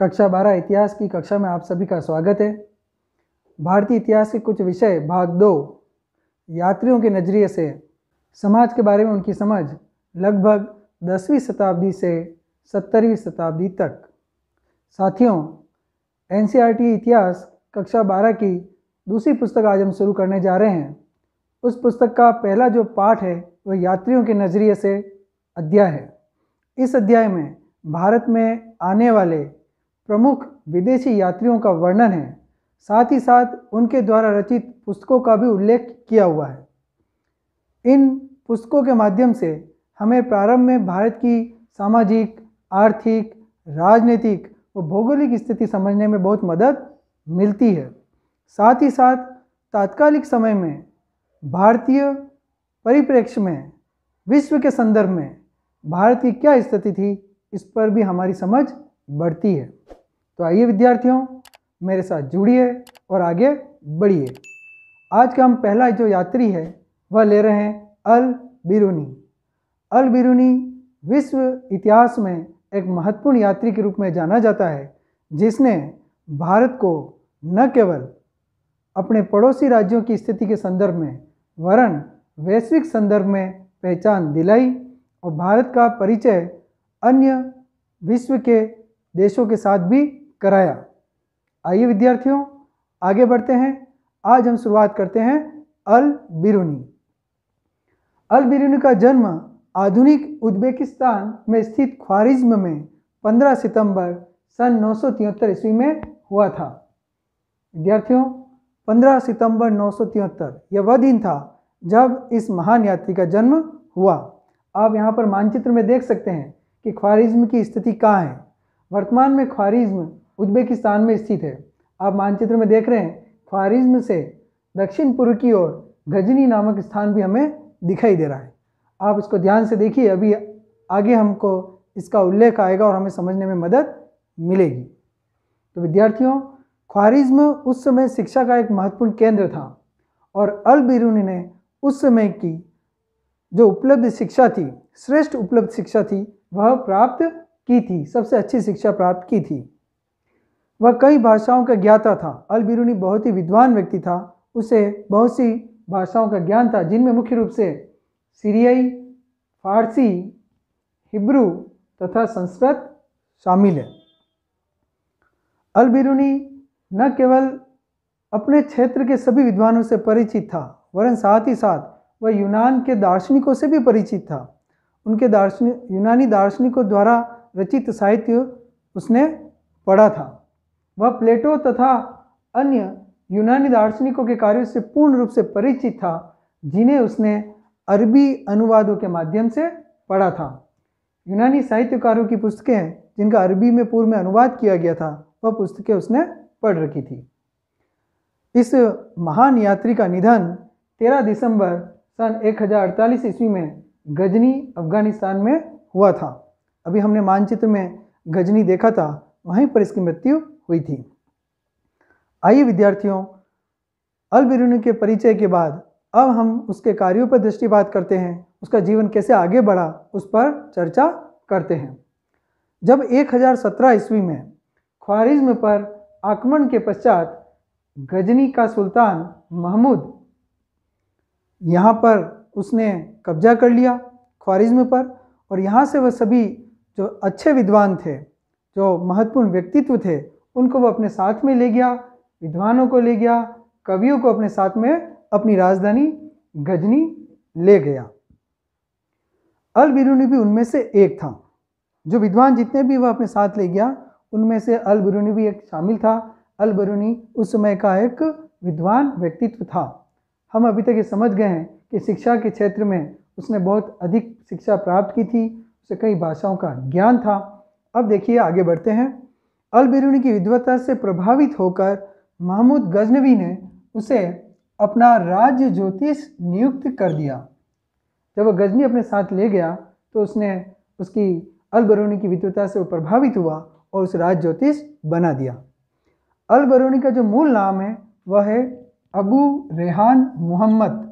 कक्षा बारह इतिहास की कक्षा में आप सभी का स्वागत है भारतीय इतिहास के कुछ विषय भाग दो यात्रियों के नज़रिए से समाज के बारे में उनकी समझ लगभग दसवीं शताब्दी से सत्तरवीं शताब्दी तक साथियों एन इतिहास कक्षा बारह की दूसरी पुस्तक आज हम शुरू करने जा रहे हैं उस पुस्तक का पहला जो पाठ है वह यात्रियों के नज़रिए से अध्याय है इस अध्याय में भारत में आने वाले प्रमुख विदेशी यात्रियों का वर्णन है साथ ही साथ उनके द्वारा रचित पुस्तकों का भी उल्लेख किया हुआ है इन पुस्तकों के माध्यम से हमें प्रारंभ में भारत की सामाजिक आर्थिक राजनीतिक व भौगोलिक स्थिति समझने में बहुत मदद मिलती है साथ ही साथ तात्कालिक समय में भारतीय परिप्रेक्ष्य में विश्व के संदर्भ में भारत की क्या स्थिति थी इस पर भी हमारी समझ बढ़ती है तो आइए विद्यार्थियों मेरे साथ जुड़िए और आगे बढ़िए आज का हम पहला जो यात्री है वह ले रहे हैं अल बिरूनी अल बिरूनी विश्व इतिहास में एक महत्वपूर्ण यात्री के रूप में जाना जाता है जिसने भारत को न केवल अपने पड़ोसी राज्यों की स्थिति के संदर्भ में वरन वैश्विक संदर्भ में पहचान दिलाई और भारत का परिचय अन्य विश्व के देशों के साथ भी कराया आइए विद्यार्थियों आगे बढ़ते हैं आज हम शुरुआत करते हैं अल बिरूनी अल बिरूनी का जन्म आधुनिक उज्बेकिस्तान में स्थित ख्वारिज्म में 15 सितंबर सन नौ ईस्वी में हुआ था विद्यार्थियों 15 सितंबर नौ यह वह दिन था जब इस महान यात्री का जन्म हुआ आप यहाँ पर मानचित्र में देख सकते हैं कि ख्वारिज्म की स्थिति कहाँ है वर्तमान में ख्वारिज्म उज्बेकिस्तान में स्थित है आप मानचित्र में देख रहे हैं ख्वारिज्म से दक्षिण पूर्व की ओर गजनी नामक स्थान भी हमें दिखाई दे रहा है आप इसको ध्यान से देखिए अभी आगे हमको इसका उल्लेख आएगा और हमें समझने में मदद मिलेगी तो विद्यार्थियों ख्वारिज्म उस समय शिक्षा का एक महत्वपूर्ण केंद्र था और अल बिरूनी ने उस समय की जो उपलब्ध शिक्षा थी श्रेष्ठ उपलब्ध शिक्षा थी वह प्राप्त की थी सबसे अच्छी शिक्षा प्राप्त की थी वह कई भाषाओं का ज्ञाता था अल बिरूनी बहुत ही विद्वान व्यक्ति था उसे बहुत सी भाषाओं का ज्ञान था जिनमें मुख्य रूप से सीरियाई फारसी हिब्रू तथा संस्कृत शामिल है अल बिरूनी न केवल अपने क्षेत्र के सभी विद्वानों से परिचित था वरन साथ ही साथ वह यूनान के दार्शनिकों से भी परिचित था उनके दार्शनिक यूनानी दार्शनिकों द्वारा रचित साहित्य उसने पढ़ा था वह प्लेटो तथा अन्य यूनानी दार्शनिकों के कार्यों से पूर्ण रूप से परिचित था जिन्हें उसने अरबी अनुवादों के माध्यम से पढ़ा था यूनानी साहित्यकारों की पुस्तकें जिनका अरबी में पूर्व में अनुवाद किया गया था वह पुस्तकें उसने पढ़ रखी थी इस महान यात्री का निधन 13 दिसंबर सन 1048 ईस्वी में गजनी अफगानिस्तान में हुआ था अभी हमने मानचित्र में गजनी देखा था वहीं पर इसकी मृत्यु हुई थी आइए विद्यार्थियों अलबिरूनी के परिचय के बाद अब हम उसके कार्यों पर दृष्टिपात करते हैं उसका जीवन कैसे आगे बढ़ा उस पर चर्चा करते हैं जब 1017 ईस्वी में ख्वारिज्म पर आक्रमण के पश्चात गजनी का सुल्तान महमूद यहाँ पर उसने कब्जा कर लिया ख्वारिज्म पर और यहाँ से वह सभी जो अच्छे विद्वान थे जो महत्वपूर्ण व्यक्तित्व थे उनको वो अपने साथ में ले गया विद्वानों को ले गया कवियों को अपने साथ में अपनी राजधानी गजनी ले गया अल बिरूनी भी उनमें से एक था जो विद्वान जितने भी वह अपने साथ ले गया उनमें से अल बिरूनी भी एक शामिल था अल बिरूनी उस समय का एक विद्वान व्यक्तित्व था हम अभी तक ये समझ गए हैं कि शिक्षा के क्षेत्र में उसने बहुत अधिक शिक्षा प्राप्त की थी उसे कई भाषाओं का ज्ञान था अब देखिए आगे बढ़ते हैं अल बिरूनी की विद्वता से प्रभावित होकर महमूद गजनवी ने उसे अपना राज्य ज्योतिष नियुक्त कर दिया जब वह गजनी अपने साथ ले गया तो उसने उसकी अल बरूनी की विद्वता से वो प्रभावित हुआ और उस राज ज्योतिष बना दिया अल बरूनी का जो मूल नाम है वह है अबू रेहान मोहम्मद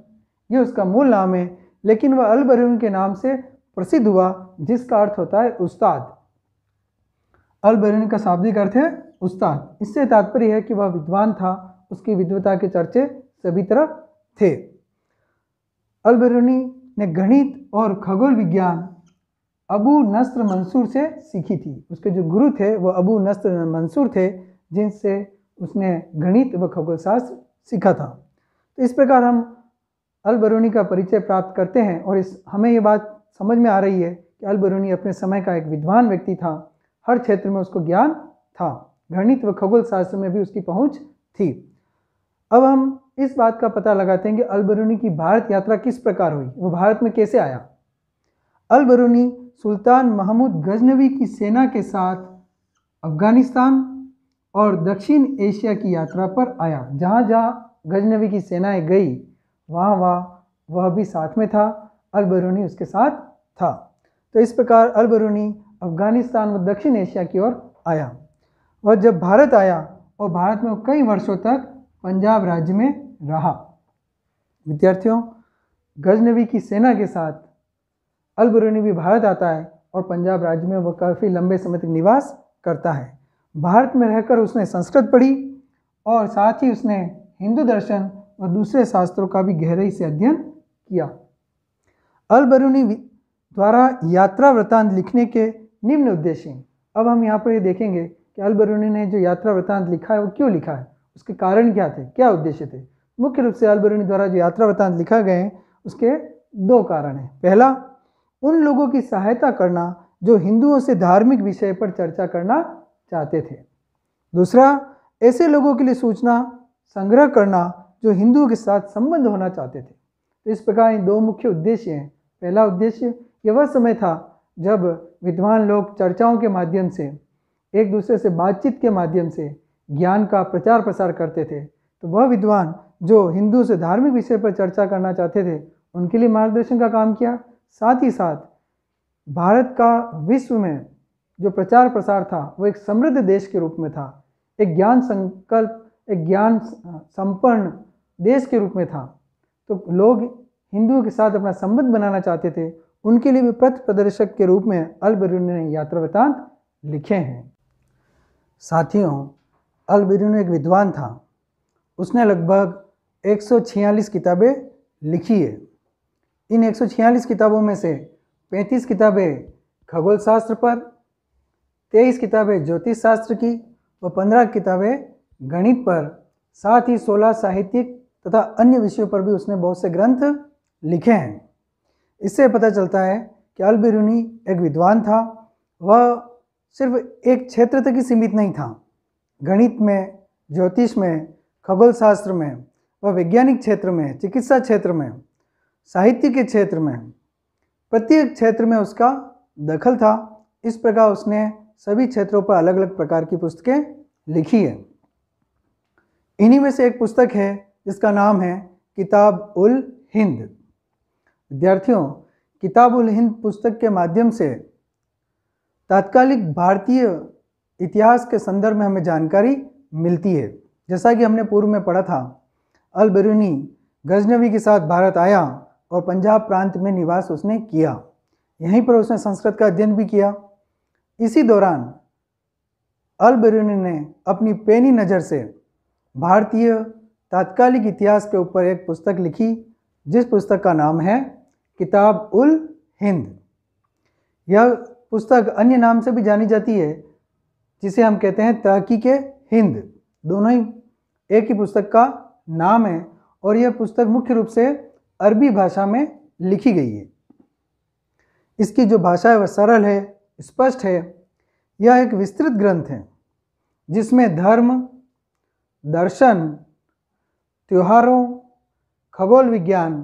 ये उसका मूल नाम है लेकिन वह अल बरूनी के नाम से प्रसिद्ध हुआ जिसका अर्थ होता है उस्ताद अलबरूनी का शाब्दिक अर्थ है उस्ताद इससे तात्पर्य है कि वह विद्वान था उसकी विद्वता के चर्चे सभी तरफ थे अलबरूनी ने गणित और खगोल विज्ञान अबू नस्र मंसूर से सीखी थी उसके जो गुरु थे वह अबू नस्र मंसूर थे जिनसे उसने गणित व खगोल शास्त्र सीखा था तो इस प्रकार हम अलबरूनी का परिचय प्राप्त करते हैं और इस हमें ये बात समझ में आ रही है कि अलबरूनी अपने समय का एक विद्वान व्यक्ति था हर क्षेत्र में उसको ज्ञान था गणित व खगोल शास्त्र में भी उसकी पहुंच थी अब हम इस बात का पता लगाते हैं कि अलबरूनी की भारत यात्रा किस प्रकार हुई वो भारत में कैसे आया अलबरूनी सुल्तान महमूद गजनवी की सेना के साथ अफगानिस्तान और दक्षिण एशिया की यात्रा पर आया जहाँ जहाँ गजनवी की सेनाएं गई वहाँ वहाँ वह भी साथ में था अलबरूनी उसके साथ था तो इस प्रकार अलबरूनी अफगानिस्तान व दक्षिण एशिया की ओर आया वह जब भारत आया और भारत में कई वर्षों तक पंजाब राज्य में रहा विद्यार्थियों गजनबी की सेना के साथ अलबरूनी भी भारत आता है और पंजाब राज्य में वह काफ़ी लंबे समय तक निवास करता है भारत में रहकर उसने संस्कृत पढ़ी और साथ ही उसने हिंदू दर्शन और दूसरे शास्त्रों का भी गहराई से अध्ययन किया अलबरूनी द्वारा यात्रा वृतांत लिखने के निम्न उद्देश्य हैं अब हम यहाँ पर ये देखेंगे कि अलबरूनी ने जो यात्रा वृत्तांत लिखा है वो क्यों लिखा है उसके कारण क्या थे क्या उद्देश्य थे मुख्य रूप से अलबरूनी द्वारा जो यात्रा वृत्तांत लिखा गए हैं उसके दो कारण हैं पहला उन लोगों की सहायता करना जो हिंदुओं से धार्मिक विषय पर चर्चा करना चाहते थे दूसरा ऐसे लोगों के लिए सूचना संग्रह करना जो हिंदुओं के साथ संबंध होना चाहते थे तो इस प्रकार इन दो मुख्य उद्देश्य हैं पहला उद्देश्य यह वह समय था जब विद्वान लोग चर्चाओं के माध्यम से एक दूसरे से बातचीत के माध्यम से ज्ञान का प्रचार प्रसार करते थे तो वह विद्वान जो हिंदू से धार्मिक विषय पर चर्चा करना चाहते थे उनके लिए मार्गदर्शन का काम किया साथ ही साथ भारत का विश्व में जो प्रचार प्रसार था वो एक समृद्ध देश के रूप में था एक ज्ञान संकल्प एक ज्ञान संपन्न देश के रूप में था तो लोग हिंदुओं के साथ अपना संबंध बनाना चाहते थे उनके लिए भी प्रथ प्रदर्शक के रूप में अलबरूनी ने यात्रा वृतांत लिखे हैं साथियों अलबरूनी एक विद्वान था उसने लगभग 146 किताबें लिखी है इन 146 किताबों में से 35 किताबें खगोल शास्त्र पर 23 किताबें ज्योतिष शास्त्र की व 15 किताबें गणित पर साथ ही 16 साहित्यिक तथा अन्य विषयों पर भी उसने बहुत से ग्रंथ लिखे हैं इससे पता चलता है कि अल बिरूनी एक विद्वान था वह सिर्फ एक क्षेत्र तक ही सीमित नहीं था गणित में ज्योतिष में खगोल शास्त्र में वह वैज्ञानिक क्षेत्र में चिकित्सा क्षेत्र में साहित्य के क्षेत्र में प्रत्येक क्षेत्र में उसका दखल था इस प्रकार उसने सभी क्षेत्रों पर अलग अलग प्रकार की पुस्तकें लिखी है इन्हीं में से एक पुस्तक है जिसका नाम है किताब उल हिंद विद्यार्थियों किताबुल हिंद पुस्तक के माध्यम से तात्कालिक भारतीय इतिहास के संदर्भ में हमें जानकारी मिलती है जैसा कि हमने पूर्व में पढ़ा था अल बरूनी गजनवी के साथ भारत आया और पंजाब प्रांत में निवास उसने किया यहीं पर उसने संस्कृत का अध्ययन भी किया इसी दौरान अल बरूनी ने अपनी पैनी नज़र से भारतीय तात्कालिक इतिहास के ऊपर एक पुस्तक लिखी जिस पुस्तक का नाम है किताब उल हिंद यह पुस्तक अन्य नाम से भी जानी जाती है जिसे हम कहते हैं तहकीक हिंद दोनों ही एक ही पुस्तक का नाम है और यह पुस्तक मुख्य रूप से अरबी भाषा में लिखी गई है इसकी जो भाषा है वह सरल है स्पष्ट है यह एक विस्तृत ग्रंथ है जिसमें धर्म दर्शन त्योहारों खगोल विज्ञान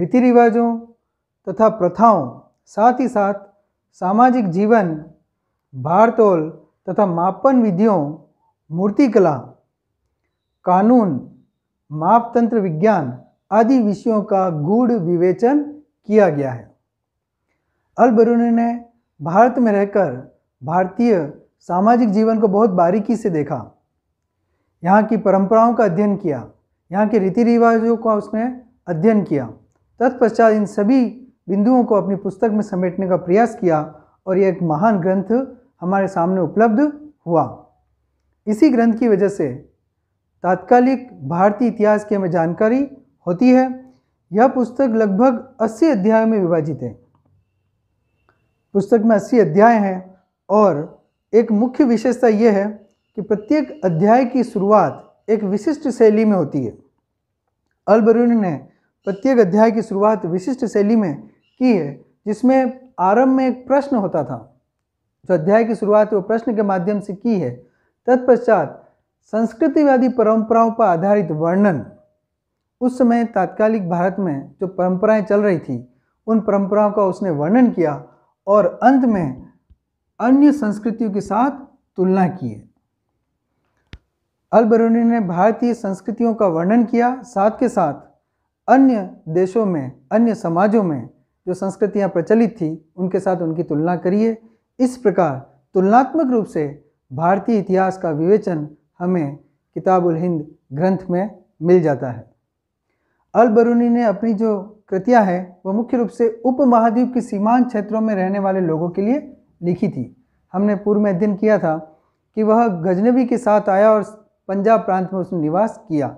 रीति रिवाजों तथा प्रथाओं साथ ही साथ सामाजिक जीवन भारतोल तथा मापन विधियों मूर्तिकला कानून मापतंत्र विज्ञान आदि विषयों का गूढ़ विवेचन किया गया है अलबरूनी ने भारत में रहकर भारतीय सामाजिक जीवन को बहुत बारीकी से देखा यहाँ की परंपराओं का अध्ययन किया यहाँ के रीति रिवाजों का उसने अध्ययन किया तत्पश्चात इन सभी बिंदुओं को अपनी पुस्तक में समेटने का प्रयास किया और यह एक महान ग्रंथ हमारे सामने उपलब्ध हुआ इसी ग्रंथ की वजह से तात्कालिक भारतीय इतिहास की हमें जानकारी होती है यह पुस्तक लगभग 80 अध्याय में विभाजित है पुस्तक में 80 अध्याय हैं और एक मुख्य विशेषता यह है कि प्रत्येक अध्याय की शुरुआत एक विशिष्ट शैली में होती है अलबरून ने प्रत्येक अध्याय की शुरुआत विशिष्ट शैली में की है जिसमें आरंभ में एक प्रश्न होता था जो अध्याय की शुरुआत वो प्रश्न के माध्यम से की है तत्पश्चात संस्कृतिवादी परंपराओं पर आधारित वर्णन उस समय तात्कालिक भारत में जो परंपराएं चल रही थी उन परंपराओं का उसने वर्णन किया और अंत में अन्य संस्कृतियों के साथ तुलना की है अलबरूनी ने भारतीय संस्कृतियों का वर्णन किया साथ के साथ अन्य देशों में अन्य समाजों में जो संस्कृतियाँ प्रचलित थी उनके साथ उनकी तुलना करिए इस प्रकार तुलनात्मक रूप से भारतीय इतिहास का विवेचन हमें किताबुल हिंद ग्रंथ में मिल जाता है अल बरूनी ने अपनी जो कृतियाँ हैं वह मुख्य रूप से उपमहाद्वीप की सीमांत क्षेत्रों में रहने वाले लोगों के लिए लिखी थी हमने पूर्व में अध्ययन किया था कि वह गजनबी के साथ आया और पंजाब प्रांत में उसने निवास किया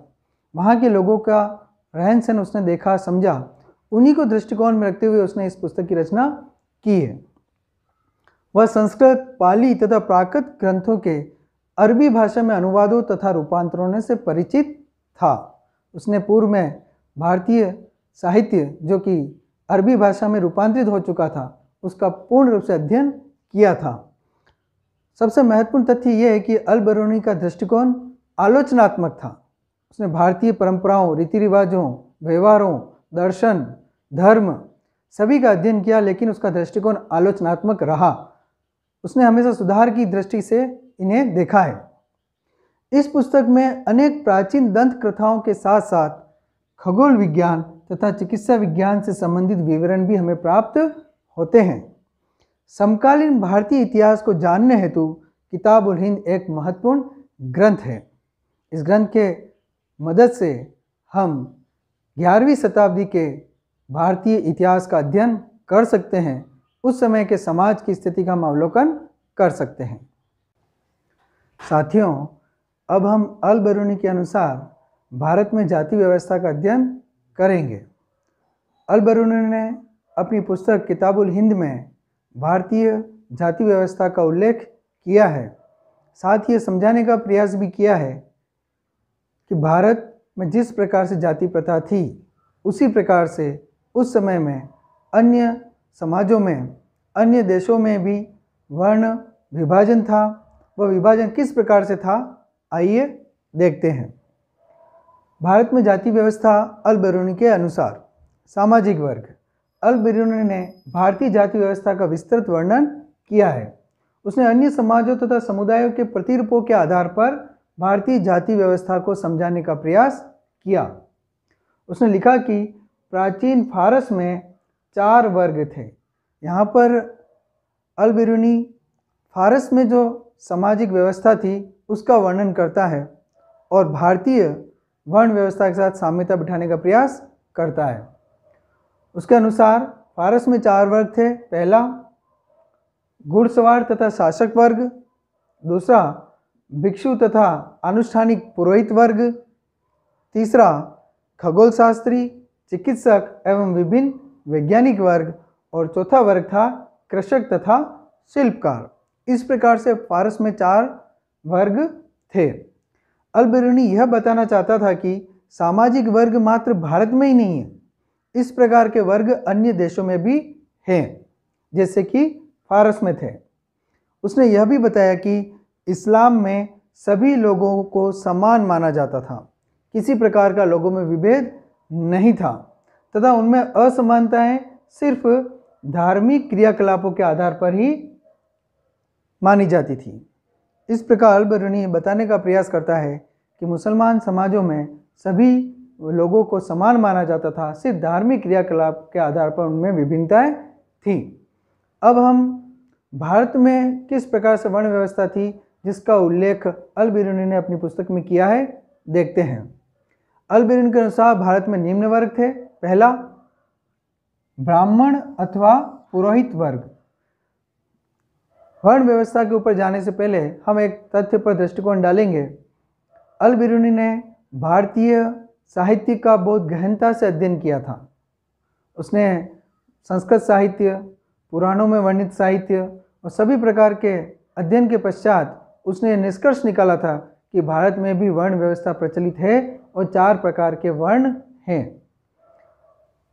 वहाँ के लोगों का रहन सहन उसने देखा समझा उन्हीं को दृष्टिकोण में रखते हुए उसने इस पुस्तक की रचना की है वह संस्कृत पाली तथा प्राकृत ग्रंथों के अरबी भाषा में अनुवादों तथा रूपांतरणों से परिचित था उसने पूर्व में भारतीय साहित्य जो कि अरबी भाषा में रूपांतरित हो चुका था उसका पूर्ण रूप से अध्ययन किया था सबसे महत्वपूर्ण तथ्य यह है कि अल का दृष्टिकोण आलोचनात्मक था उसने भारतीय परंपराओं रीति रिवाजों व्यवहारों दर्शन धर्म सभी का अध्ययन किया लेकिन उसका दृष्टिकोण आलोचनात्मक रहा उसने हमेशा सुधार की दृष्टि से इन्हें देखा है इस पुस्तक में अनेक प्राचीन दंत कथाओं के साथ साथ खगोल विज्ञान तथा चिकित्सा विज्ञान से संबंधित विवरण भी हमें प्राप्त होते हैं समकालीन भारतीय इतिहास को जानने हेतु किताबुल हिंद एक महत्वपूर्ण ग्रंथ है इस ग्रंथ के मदद से हम ग्यारहवीं शताब्दी के भारतीय इतिहास का अध्ययन कर सकते हैं उस समय के समाज की स्थिति का हम अवलोकन कर सकते हैं साथियों अब हम अल बरूनी के अनुसार भारत में जाति व्यवस्था का अध्ययन करेंगे अल बरूनी ने अपनी पुस्तक किताबुल हिंद में भारतीय जाति व्यवस्था का उल्लेख किया है साथ ही समझाने का प्रयास भी किया है कि भारत में जिस प्रकार से जाति प्रथा थी उसी प्रकार से उस समय में अन्य समाजों में अन्य देशों में भी वर्ण विभाजन था वह विभाजन किस प्रकार से था आइए देखते हैं भारत में जाति व्यवस्था अल के अनुसार सामाजिक वर्ग अल ने भारतीय जाति व्यवस्था का विस्तृत वर्णन किया है उसने अन्य समाजों तथा तो समुदायों के प्रतिरूपों के आधार पर भारतीय जाति व्यवस्था को समझाने का प्रयास किया उसने लिखा कि प्राचीन फारस में चार वर्ग थे यहाँ पर अलबिरूनी फारस में जो सामाजिक व्यवस्था थी उसका वर्णन करता है और भारतीय वर्ण व्यवस्था के साथ साम्यता बिठाने का प्रयास करता है उसके अनुसार फारस में चार वर्ग थे पहला घुड़सवार तथा शासक वर्ग दूसरा भिक्षु तथा अनुष्ठानिक पुरोहित वर्ग तीसरा खगोल शास्त्री चिकित्सक एवं विभिन्न वैज्ञानिक वर्ग और चौथा वर्ग था कृषक तथा शिल्पकार इस प्रकार से फारस में चार वर्ग थे अलबरूनी यह बताना चाहता था कि सामाजिक वर्ग मात्र भारत में ही नहीं है इस प्रकार के वर्ग अन्य देशों में भी हैं जैसे कि फारस में थे उसने यह भी बताया कि इस्लाम में सभी लोगों को समान माना जाता था किसी प्रकार का लोगों में विभेद नहीं था तथा उनमें असमानताएं सिर्फ धार्मिक क्रियाकलापों के आधार पर ही मानी जाती थी इस प्रकार अलबरणी बताने का प्रयास करता है कि मुसलमान समाजों में सभी लोगों को समान माना जाता था सिर्फ धार्मिक क्रियाकलाप के आधार पर उनमें विभिन्नताएं थी अब हम भारत में किस प्रकार से वर्ण व्यवस्था थी जिसका उल्लेख अल बिरूनी ने अपनी पुस्तक में किया है देखते हैं अल बिरूनी के अनुसार भारत में निम्न वर्ग थे पहला ब्राह्मण अथवा पुरोहित वर्ग वर्ण व्यवस्था के ऊपर जाने से पहले हम एक तथ्य पर दृष्टिकोण डालेंगे अल बिरूनी ने भारतीय साहित्य का बहुत गहनता से अध्ययन किया था उसने संस्कृत साहित्य पुराणों में वर्णित साहित्य और सभी प्रकार के अध्ययन के पश्चात उसने निष्कर्ष निकाला था कि भारत में भी वर्ण व्यवस्था प्रचलित है और चार प्रकार के वर्ण हैं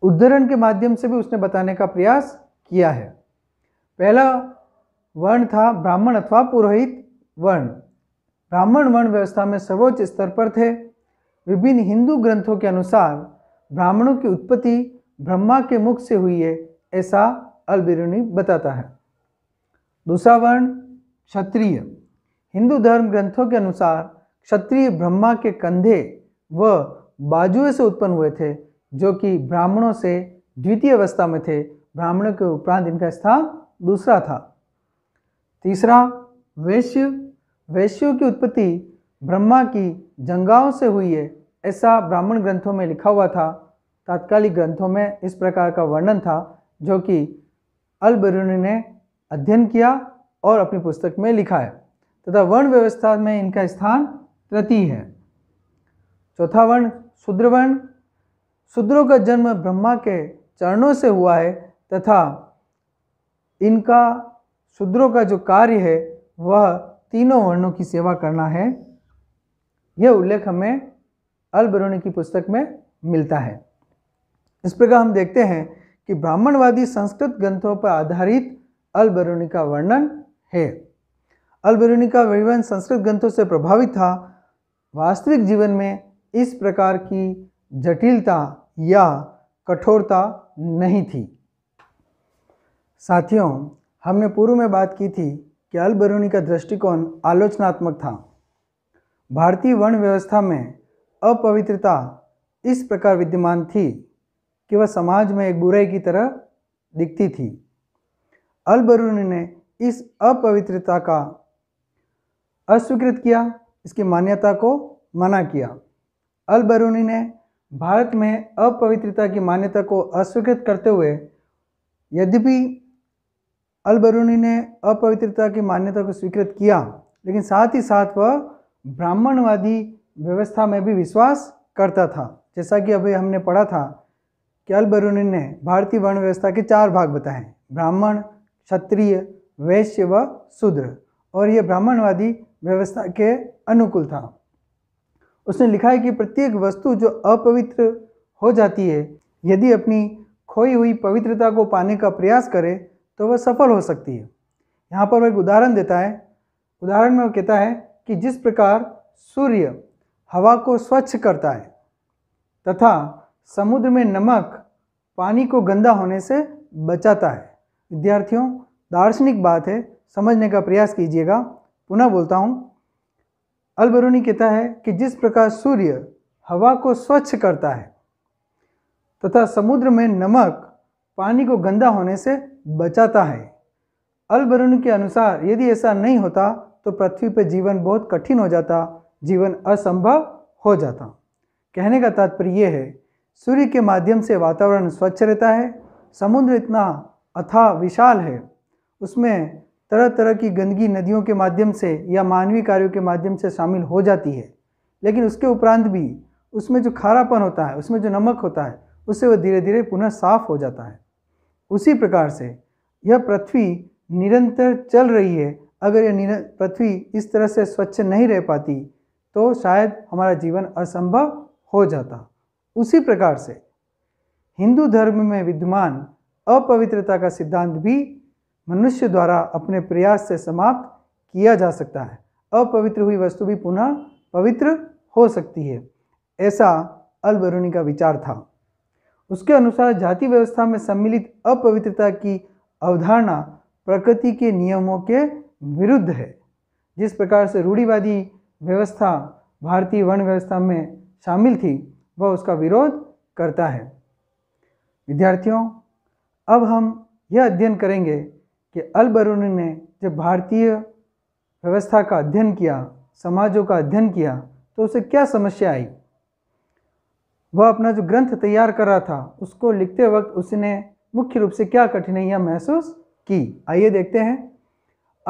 उद्धरण के माध्यम से भी उसने बताने का प्रयास किया है पहला वर्ण था ब्राह्मण अथवा पुरोहित वर्ण ब्राह्मण वर्ण व्यवस्था में सर्वोच्च स्तर पर थे विभिन्न हिंदू ग्रंथों के अनुसार ब्राह्मणों की उत्पत्ति ब्रह्मा के मुख से हुई है ऐसा अलबिरुणी बताता है दूसरा वर्ण क्षत्रिय हिंदू धर्म ग्रंथों के अनुसार क्षत्रिय ब्रह्मा के कंधे व बाजुए से उत्पन्न हुए थे जो कि ब्राह्मणों से द्वितीय अवस्था में थे ब्राह्मणों के उपरांत इनका स्थान दूसरा था तीसरा वैश्य वैश्यों की उत्पत्ति ब्रह्मा की जंगाओं से हुई है ऐसा ब्राह्मण ग्रंथों में लिखा हुआ था तात्कालिक ग्रंथों में इस प्रकार का वर्णन था जो कि अल बरूनी ने अध्ययन किया और अपनी पुस्तक में लिखा है तथा वर्ण व्यवस्था में इनका स्थान तृतीय है चौथा वर्ण शूद्र वर्ण शूद्रों का जन्म ब्रह्मा के चरणों से हुआ है तथा इनका शूद्रों का जो कार्य है वह तीनों वर्णों की सेवा करना है यह उल्लेख हमें अलबरूणी की पुस्तक में मिलता है इस प्रकार हम देखते हैं कि ब्राह्मणवादी संस्कृत ग्रंथों पर आधारित अलबरूणी का वर्णन है अलबरूनी का विवरण संस्कृत ग्रंथों से प्रभावित था वास्तविक जीवन में इस प्रकार की जटिलता या कठोरता नहीं थी साथियों हमने पूर्व में बात की थी कि अलबरूनी का दृष्टिकोण आलोचनात्मक था भारतीय वर्ण व्यवस्था में अपवित्रता इस प्रकार विद्यमान थी कि वह समाज में एक बुराई की तरह दिखती थी अलबरूनी ने इस अपवित्रता का अस्वीकृत किया इसकी मान्यता को मना किया अल बरूनी ने भारत में अपवित्रता की मान्यता को अस्वीकृत करते हुए यद्यपि अल बरूनी ने अपवित्रता की मान्यता को स्वीकृत किया लेकिन साथ ही साथ वह ब्राह्मणवादी व्यवस्था में भी विश्वास करता था जैसा कि अभी हमने पढ़ा था कि अल बरूनी ने भारतीय वर्ण व्यवस्था के चार भाग बताए ब्राह्मण क्षत्रिय वैश्य व शूद्र और ये ब्राह्मणवादी व्यवस्था के अनुकूल था उसने लिखा है कि प्रत्येक वस्तु जो अपवित्र हो जाती है यदि अपनी खोई हुई पवित्रता को पाने का प्रयास करे तो वह सफल हो सकती है यहाँ पर वह एक उदाहरण देता है उदाहरण में वो कहता है कि जिस प्रकार सूर्य हवा को स्वच्छ करता है तथा समुद्र में नमक पानी को गंदा होने से बचाता है विद्यार्थियों दार्शनिक बात है समझने का प्रयास कीजिएगा पुनः बोलता हूँ अलबरूनी कहता है कि जिस प्रकार सूर्य हवा को स्वच्छ करता है तथा समुद्र में नमक पानी को गंदा होने से बचाता है अलबरूनी के अनुसार यदि ऐसा नहीं होता तो पृथ्वी पर जीवन बहुत कठिन हो जाता जीवन असंभव हो जाता कहने का तात्पर्य यह है सूर्य के माध्यम से वातावरण स्वच्छ रहता है समुद्र इतना अथा विशाल है उसमें तरह तरह की गंदगी नदियों के माध्यम से या मानवीय कार्यों के माध्यम से शामिल हो जाती है लेकिन उसके उपरांत भी उसमें जो खारापन होता है उसमें जो नमक होता है उससे वह धीरे धीरे पुनः साफ हो जाता है उसी प्रकार से यह पृथ्वी निरंतर चल रही है अगर यह पृथ्वी इस तरह से स्वच्छ नहीं रह पाती तो शायद हमारा जीवन असंभव हो जाता उसी प्रकार से हिंदू धर्म में विद्यमान अपवित्रता का सिद्धांत भी मनुष्य द्वारा अपने प्रयास से समाप्त किया जा सकता है अपवित्र हुई वस्तु भी पुनः पवित्र हो सकती है ऐसा अलबरूनी का विचार था उसके अनुसार जाति व्यवस्था में सम्मिलित अपवित्रता की अवधारणा प्रकृति के नियमों के विरुद्ध है जिस प्रकार से रूढ़ीवादी व्यवस्था भारतीय वर्ण व्यवस्था में शामिल थी वह उसका विरोध करता है विद्यार्थियों अब हम यह अध्ययन करेंगे कि अल बरूनी ने जब भारतीय व्यवस्था का अध्ययन किया समाजों का अध्ययन किया तो उसे क्या समस्या आई वह अपना जो ग्रंथ तैयार कर रहा था उसको लिखते वक्त उसने मुख्य रूप से क्या कठिनाइयाँ महसूस की आइए देखते हैं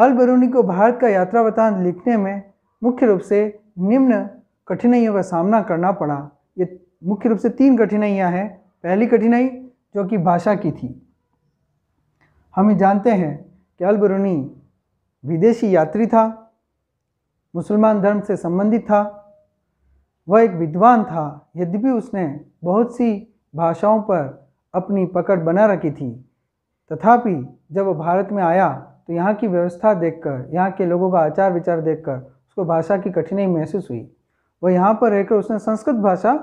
अल बरूनी को भारत का यात्रा वृतांत लिखने में मुख्य रूप से निम्न कठिनाइयों का सामना करना पड़ा ये मुख्य रूप से तीन कठिनाइयाँ हैं पहली कठिनाई जो कि भाषा की थी हम जानते हैं कि अलबरूनी विदेशी यात्री था मुसलमान धर्म से संबंधित था वह एक विद्वान था यद्यपि उसने बहुत सी भाषाओं पर अपनी पकड़ बना रखी थी तथापि जब वह भारत में आया तो यहाँ की व्यवस्था देखकर यहाँ के लोगों का आचार विचार देखकर उसको भाषा की कठिनाई महसूस हुई वह यहाँ पर रहकर उसने संस्कृत भाषा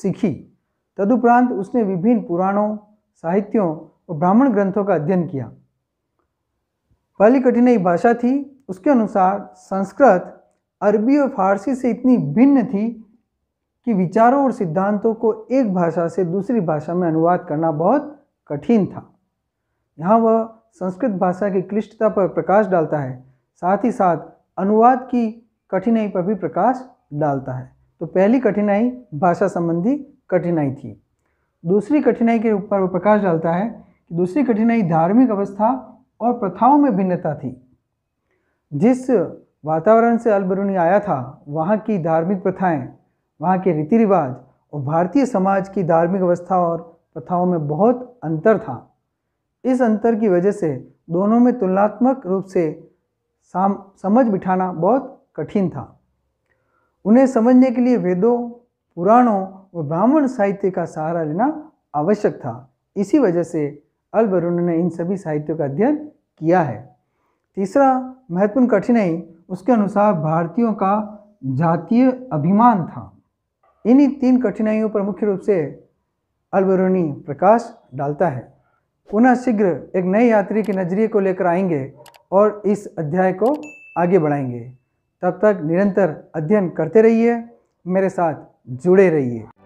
सीखी तदुपरांत उसने विभिन्न पुराणों साहित्यों और ब्राह्मण ग्रंथों का अध्ययन किया पहली कठिनाई भाषा थी उसके अनुसार संस्कृत अरबी और फारसी से इतनी भिन्न थी कि विचारों और सिद्धांतों को एक भाषा से दूसरी भाषा में अनुवाद करना बहुत कठिन था यहाँ वह संस्कृत भाषा की क्लिष्टता पर प्रकाश डालता है साथ ही साथ अनुवाद की कठिनाई पर भी प्रकाश डालता है तो पहली कठिनाई भाषा संबंधी कठिनाई थी दूसरी कठिनाई के ऊपर वह प्रकाश डालता है दूसरी कठिनाई धार्मिक अवस्था और प्रथाओं में भिन्नता थी जिस वातावरण से अलबरूनी आया था वहाँ की धार्मिक प्रथाएँ वहाँ के रीति रिवाज और भारतीय समाज की धार्मिक अवस्था और प्रथाओं में बहुत अंतर था इस अंतर की वजह से दोनों में तुलनात्मक रूप से साम समझ बिठाना बहुत कठिन था उन्हें समझने के लिए वेदों पुराणों और ब्राह्मण साहित्य का सहारा लेना आवश्यक था इसी वजह से अलबरूनी ने इन सभी साहित्यों का अध्ययन किया है तीसरा महत्वपूर्ण कठिनाई उसके अनुसार भारतीयों का जातीय अभिमान था इन्हीं तीन कठिनाइयों पर मुख्य रूप से अलबरूनी प्रकाश डालता है पुनः शीघ्र एक नए यात्री के नज़रिए को लेकर आएंगे और इस अध्याय को आगे बढ़ाएंगे तब तक निरंतर अध्ययन करते रहिए मेरे साथ जुड़े रहिए